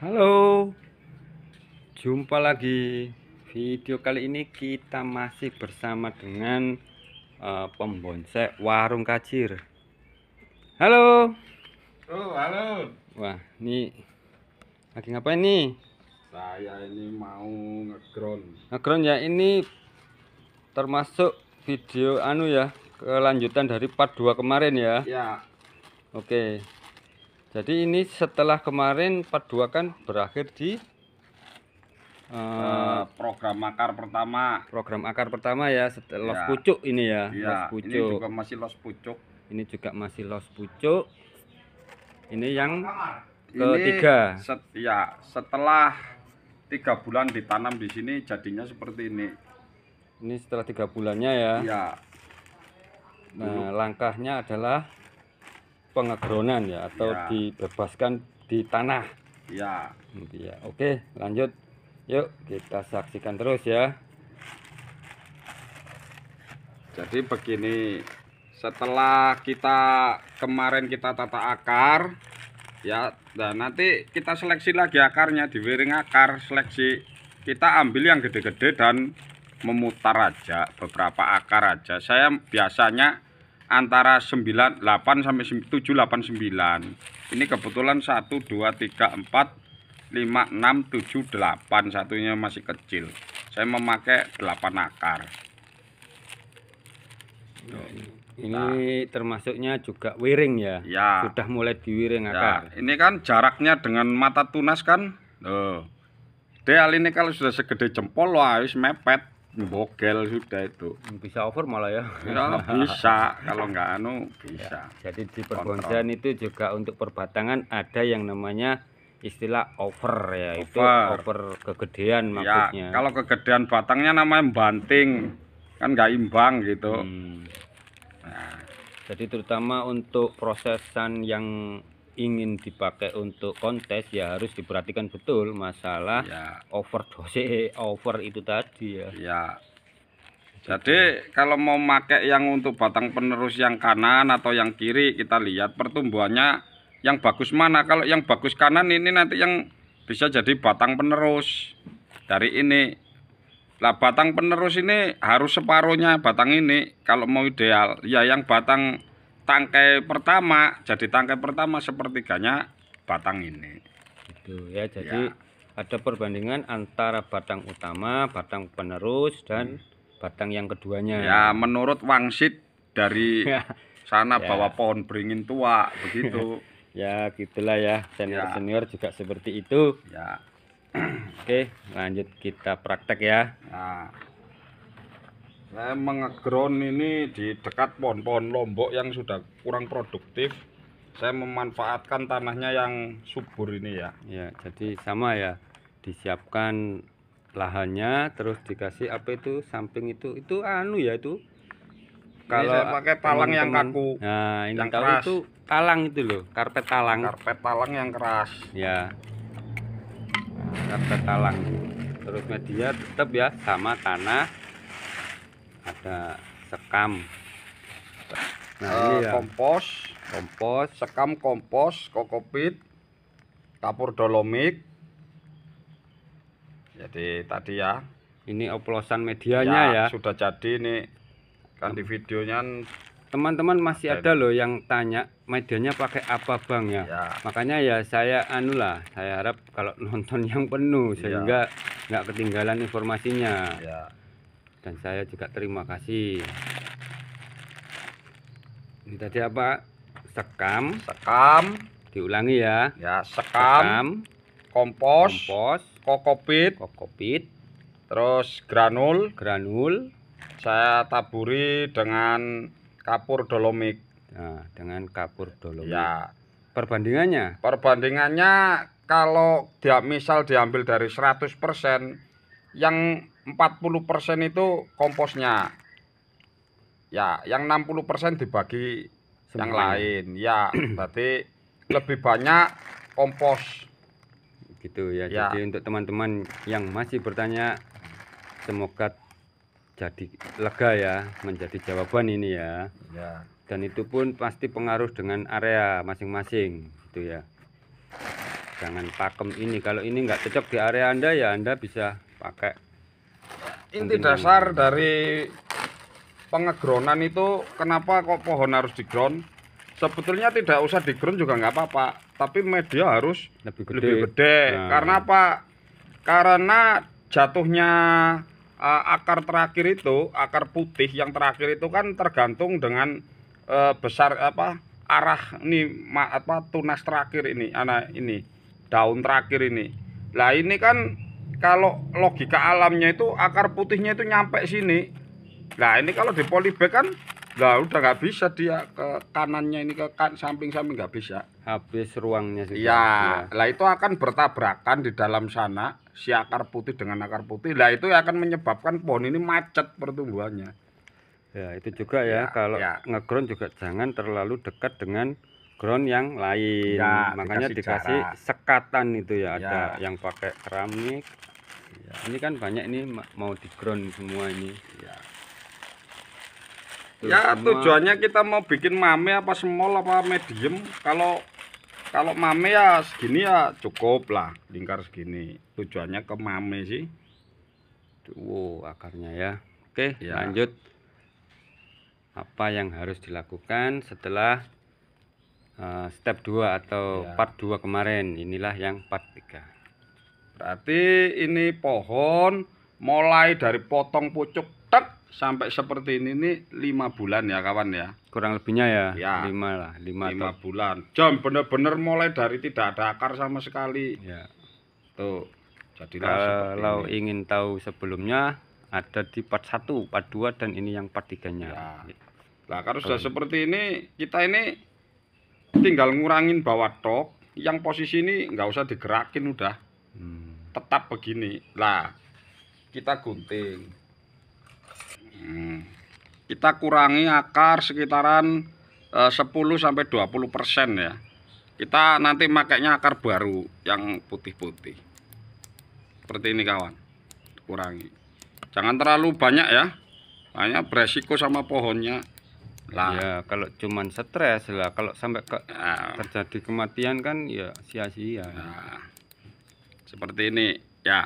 Halo Jumpa lagi Video kali ini kita masih bersama dengan uh, Pembonsek Warung Kacir Halo Oh halo Wah ini Lagi ngapain nih? Saya ini mau ngeground Ngeground ya ini Termasuk video anu ya Kelanjutan dari part 2 kemarin ya Ya Oke jadi ini setelah kemarin part 2 kan berakhir di uh, program akar pertama program akar pertama ya setelah ya. pucuk ini ya, ya los pucuk ini juga masih los pucuk ini juga masih los pucuk ini yang ketiga ini set, ya setelah tiga bulan ditanam di sini jadinya seperti ini ini setelah tiga bulannya ya, ya. Nah, langkahnya adalah pengegronan ya atau ya. dibebaskan di tanah. Ya. Gitu ya. Oke, lanjut. Yuk kita saksikan terus ya. Jadi begini, setelah kita kemarin kita tata akar ya dan nanti kita seleksi lagi akarnya di wiring akar seleksi kita ambil yang gede-gede dan memutar aja beberapa akar aja saya biasanya antara 98 8 sampai 7 8 9. Ini kebetulan 1 2 3 4 5 6 7 8 satunya masih kecil. Saya memakai 8 akar. Tuh. Nah, ini nah. termasuknya juga wiring ya. Ya. Sudah mulai diwiring ya. akar. Ya. Ini kan jaraknya dengan mata tunas kan. Tuh. Ideal ini kalau sudah segede jempol wah mepet bokel sudah itu bisa over malah ya ya bisa kalau nggak anu bisa ya, jadi di perbonsaian itu juga untuk perbatangan ada yang namanya istilah over ya over. itu over kegedean ya, maksudnya ya, kalau kegedean batangnya namanya banting kan nggak imbang gitu hmm. nah. jadi terutama untuk prosesan yang ingin dipakai untuk kontes ya harus diperhatikan betul masalah ya. overdose over itu tadi ya. Ya. Jadi kalau mau pakai yang untuk batang penerus yang kanan atau yang kiri kita lihat pertumbuhannya yang bagus mana. Kalau yang bagus kanan ini nanti yang bisa jadi batang penerus dari ini. Lah batang penerus ini harus separuhnya batang ini kalau mau ideal. Ya yang batang tangkai pertama jadi tangkai pertama sepertiganya batang ini itu ya jadi ya. ada perbandingan antara batang utama batang penerus dan hmm. batang yang keduanya ya menurut wangsit dari ya. sana ya. bawa pohon beringin tua begitu ya gitulah ya senior ya. senior juga seperti itu ya oke lanjut kita praktek ya nah saya nah, mengegron ini di dekat pohon-pohon lombok yang sudah kurang produktif saya memanfaatkan tanahnya yang subur ini ya ya jadi sama ya disiapkan lahannya terus dikasih apa itu samping itu itu anu ya itu kalau saya pakai talang teman -teman, yang kaku nah ini yang keras. itu talang itu loh karpet talang karpet talang yang keras ya karpet talang terus media tetap ya sama tanah ada sekam nah, uh, ini ya. kompos kompos sekam kompos kokopit kapur dolomik jadi tadi ya ini oplosan medianya ya, ya. sudah jadi ini kan di videonya teman-teman masih ada loh yang tanya medianya pakai apa bang ya, ya. makanya ya saya anu lah saya harap kalau nonton yang penuh iya. sehingga nggak ketinggalan informasinya ya dan saya juga terima kasih ini tadi apa sekam sekam diulangi ya ya sekam, sekam kompos kompos kokopit kokopit terus granul granul saya taburi dengan kapur dolomik nah, dengan kapur dolomik ya perbandingannya perbandingannya kalau dia misal diambil dari 100% yang 40% itu komposnya. Ya, yang 60% dibagi Semuanya. yang lain. Ya, berarti lebih banyak kompos. Gitu ya. ya. Jadi untuk teman-teman yang masih bertanya semoga jadi lega ya menjadi jawaban ini ya. ya. Dan itu pun pasti pengaruh dengan area masing-masing gitu ya. Jangan pakem ini. Kalau ini enggak cocok di area Anda ya Anda bisa pakai inti dasar dari pengegronan itu kenapa kok pohon harus digron? sebetulnya tidak usah digron juga nggak apa-apa tapi media harus lebih gede, lebih gede. Nah. karena apa karena jatuhnya uh, akar terakhir itu akar putih yang terakhir itu kan tergantung dengan uh, besar apa arah ini apa tunas terakhir ini anak ini daun terakhir ini lah ini kan kalau logika alamnya itu akar putihnya itu nyampe sini nah ini kalau di polybag kan lah udah nggak bisa dia ke kanannya ini ke kan samping-samping nggak bisa habis ruangnya sih ya, ya lah itu akan bertabrakan di dalam sana si akar putih dengan akar putih lah itu akan menyebabkan pohon ini macet pertumbuhannya ya itu juga ya, ya kalau ya. ngeground juga jangan terlalu dekat dengan ground yang lain ya, makanya dikasih, dikasih sekatan itu ya, ya ada iya. yang pakai keramik ya, ini kan banyak ini mau di ground semua ini iya. ya ya tujuannya kita mau bikin mame apa small apa medium kalau kalau mame ya segini ya cukup lah lingkar segini tujuannya ke mame sih wow akarnya ya oke ya. lanjut apa yang harus dilakukan setelah uh, step 2 atau ya. part 2 kemarin inilah yang part 3 Berarti ini pohon mulai dari potong pucuk tek sampai seperti ini ini lima bulan ya kawan ya. Kurang lebihnya ya, ya lima lah, lima, lima bulan. Jam bener-bener mulai dari tidak ada akar sama sekali. Ya. Tuh. Jadi kalau ingin tahu sebelumnya ada di part 1, part 2 dan ini yang part 3-nya. Ya. Nah, kalau sudah seperti ini, kita ini tinggal ngurangin bawah tok, yang posisi ini nggak usah digerakin udah. Hmm tetap begini lah kita gunting hmm. kita kurangi akar sekitaran eh, 10 20 persen ya kita nanti makainya akar baru yang putih-putih seperti ini kawan kurangi jangan terlalu banyak ya banyak beresiko sama pohonnya lah ya kalau cuman stres lah kalau sampai ke nah. terjadi kematian kan ya sia-sia nah seperti ini ya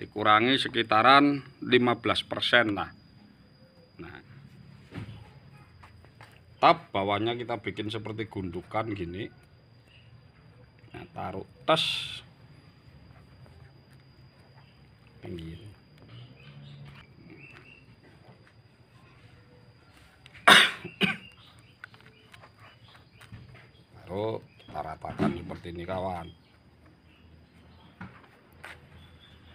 dikurangi sekitaran 15% lah nah tap bawahnya kita bikin seperti gundukan gini nah taruh tas pinggir taruh kita ratakan seperti ini kawan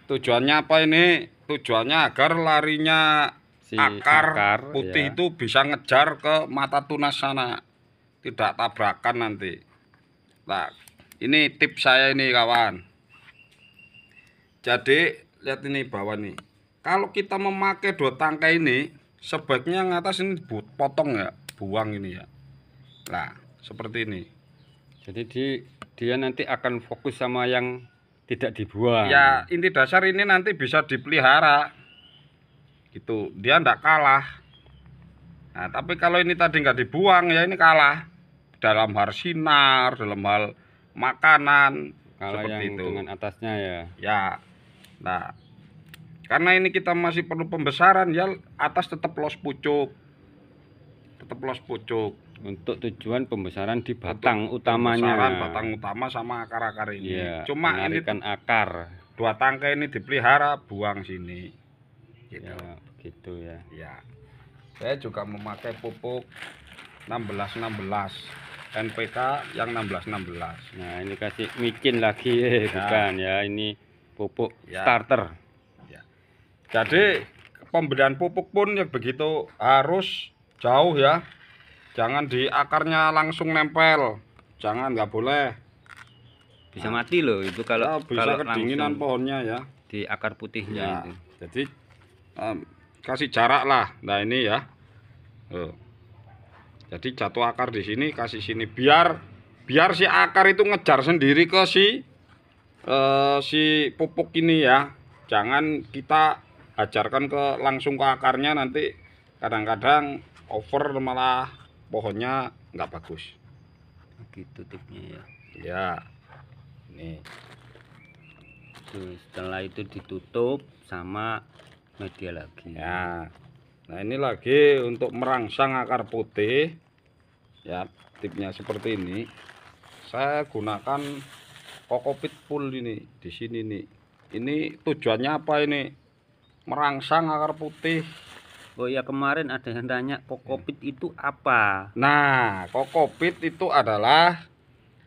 Tujuannya apa ini? Tujuannya agar larinya si akar, akar putih ya. itu bisa ngejar ke mata tunas sana. Tidak tabrakan nanti. Nah, ini tip saya ini kawan. Jadi, lihat ini bawah nih. Kalau kita memakai dua tangkai ini, sebaiknya yang atas ini potong ya, buang ini ya. Nah, seperti ini. Jadi di, dia nanti akan fokus sama yang tidak dibuang. Ya, inti dasar ini nanti bisa dipelihara. Gitu, dia tidak kalah. Nah, tapi kalau ini tadi nggak dibuang, ya ini kalah. Dalam hal sinar, dalam hal makanan, kalau seperti yang itu. dengan atasnya ya. Ya, nah. Karena ini kita masih perlu pembesaran, ya atas tetap los pucuk tetap pucuk untuk tujuan pembesaran di batang untuk utamanya pembesaran batang utama sama akar-akar ini ya, cuma ini kan akar dua tangkai ini dipelihara buang sini gitu ya, gitu ya ya saya juga memakai pupuk 16 16. NPK yang 16 16. nah ini kasih micin lagi ya. bukan ya ini pupuk ya. starter ya. jadi pemberian pupuk pun ya begitu harus jauh ya jangan di akarnya langsung nempel jangan nggak boleh bisa mati loh itu kalau nah, bisa kalau kedinginan pohonnya ya di akar putihnya ya, itu jadi um, kasih jarak lah nah ini ya Tuh. jadi jatuh akar di sini kasih sini biar biar si akar itu ngejar sendiri ke si uh, si pupuk ini ya jangan kita ajarkan ke langsung ke akarnya nanti kadang-kadang over malah pohonnya nggak bagus oh, gitu tipnya ya ya nih Tuh, setelah itu ditutup sama media lagi ya nah ini lagi untuk merangsang akar putih ya tipnya seperti ini saya gunakan kokopit full ini di sini nih ini tujuannya apa ini merangsang akar putih Oh ya kemarin ada yang tanya kokopit hmm. itu apa? Nah, kokopit itu adalah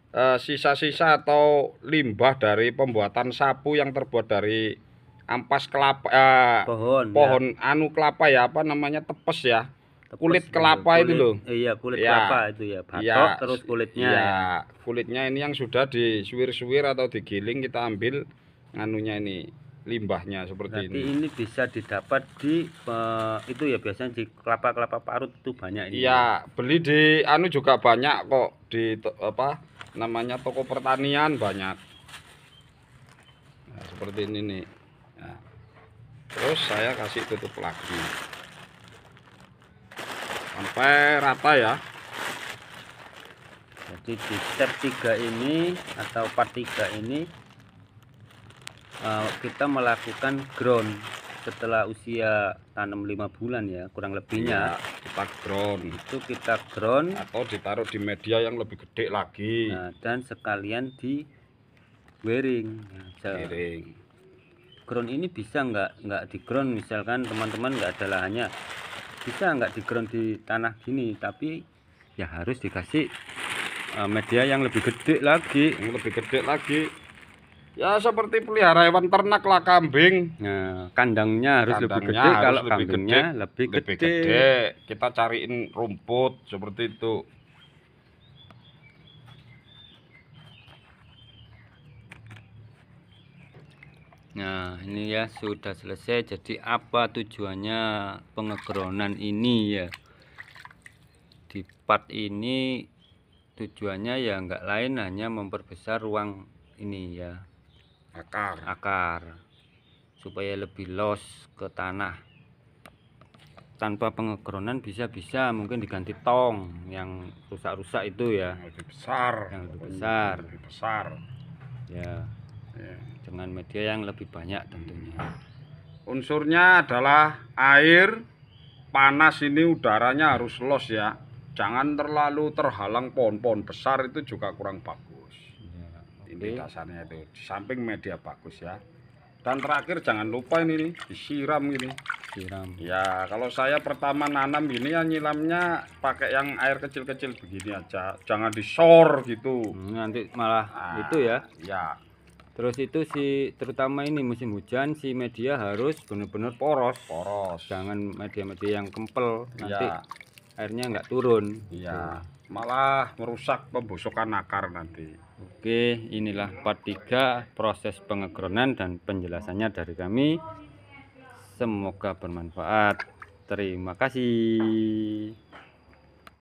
eh, sisa-sisa uh, atau limbah dari pembuatan sapu yang terbuat dari ampas kelapa uh, eh, pohon pohon ya. anu kelapa ya apa namanya tepes ya tepes, kulit kelapa kulit, itu loh iya kulit ya, kelapa itu ya batok ya, terus kulitnya ya, ya kulitnya ini yang sudah disuwir-suwir atau digiling kita ambil anunya ini limbahnya seperti Berarti ini. ini bisa didapat di uh, itu ya biasanya di kelapa-kelapa parut itu banyak ini. Iya, beli di anu juga banyak kok di apa namanya toko pertanian banyak. Nah, seperti ini nih. Nah. Terus saya kasih tutup lagi. Sampai rata ya. Jadi di step 3 ini atau part 3 ini Eh, kita melakukan ground setelah usia tanam lima bulan ya kurang lebihnya ya, ground itu kita ground atau ditaruh di media yang lebih gede lagi nah, dan sekalian di wearing nah, wearing ground ini bisa nggak nggak di ground misalkan teman-teman nggak ada lahannya bisa nggak di ground di tanah gini tapi ya harus dikasih eh, media yang lebih gede lagi yang lebih gede lagi Ya seperti pelihara hewan ternak lah kambing. Nah, kandangnya harus kandangnya lebih gede harus kalau lebih kambingnya gede, lebih, gede. lebih gede. Kita cariin rumput seperti itu. Nah, ini ya sudah selesai. Jadi apa tujuannya pengegronan ini ya? Di part ini tujuannya ya nggak lain hanya memperbesar ruang ini ya akar akar supaya lebih los ke tanah tanpa pengekronan bisa-bisa mungkin diganti tong yang rusak-rusak itu ya yang lebih besar yang lebih besar yang lebih besar ya ya dengan media yang lebih banyak tentunya unsurnya adalah air panas ini udaranya harus los ya jangan terlalu terhalang pohon-pohon besar itu juga kurang bagus di dasarnya itu di samping media bagus ya dan terakhir jangan lupa ini nih, disiram ini siram ya kalau saya pertama nanam ini ya nyilamnya pakai yang air kecil-kecil begini aja jangan disor gitu hmm, nanti malah nah, itu ya ya terus itu si terutama ini musim hujan si media harus benar-benar poros poros jangan media-media yang kempel nanti ya. airnya nggak turun Iya. malah merusak pembusukan akar nanti Oke inilah part 3 proses pengegronan dan penjelasannya dari kami semoga bermanfaat terima kasih